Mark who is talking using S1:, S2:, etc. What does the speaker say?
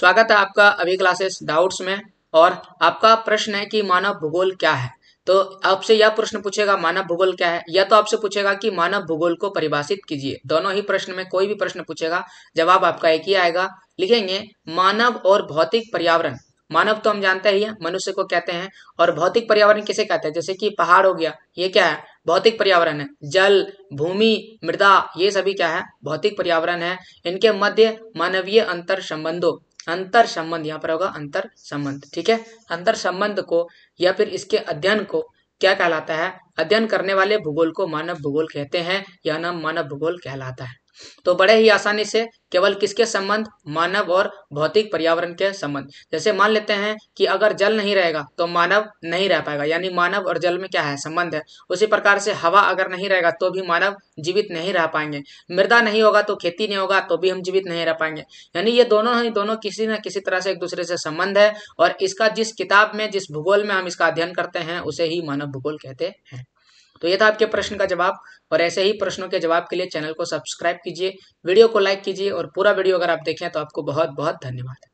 S1: स्वागत है आपका अभी क्लासेस डाउट्स में और आपका प्रश्न है कि मानव भूगोल क्या है तो आपसे यह प्रश्न पूछेगा मानव भूगोल क्या है या तो आपसे पूछेगा कि मानव भूगोल को परिभाषित कीजिए दोनों ही प्रश्न में कोई भी प्रश्न पूछेगा जवाब आपका एक ही आएगा लिखेंगे मानव और भौतिक पर्यावरण मानव तो हम जानते ही है मनुष्य को कहते हैं और भौतिक पर्यावरण किसे कहते हैं जैसे कि पहाड़ हो गया ये क्या है भौतिक पर्यावरण है जल भूमि मृदा ये सभी क्या है भौतिक पर्यावरण है इनके मध्य मानवीय अंतर संबंधों अंतर संबंध यहाँ पर होगा अंतर संबंध ठीक है अंतर संबंध को या फिर इसके अध्ययन को क्या कहलाता है अध्ययन करने वाले भूगोल को मानव भूगोल कहते हैं या नाम मानव भूगोल कहलाता है तो बड़े ही आसानी से केवल किसके संबंध मानव और भौतिक पर्यावरण के संबंध जैसे मान लेते हैं कि अगर जल नहीं रहेगा तो मानव नहीं रह पाएगा यानी मानव और जल में क्या है संबंध है उसी प्रकार से हवा अगर नहीं रहेगा तो भी मानव जीवित नहीं रह पाएंगे मृदा नहीं होगा तो खेती नहीं होगा तो भी हम जीवित नहीं रह पाएंगे यानी ये दोनों ही दोनों किसी न किसी तरह से एक दूसरे से संबंध है और इसका जिस किताब में जिस भूगोल में हम इसका अध्ययन करते हैं उसे ही मानव भूगोल कहते हैं तो ये था आपके प्रश्न का जवाब और ऐसे ही प्रश्नों के जवाब के लिए चैनल को सब्सक्राइब कीजिए वीडियो को लाइक कीजिए और पूरा वीडियो अगर आप देखें तो आपको बहुत बहुत धन्यवाद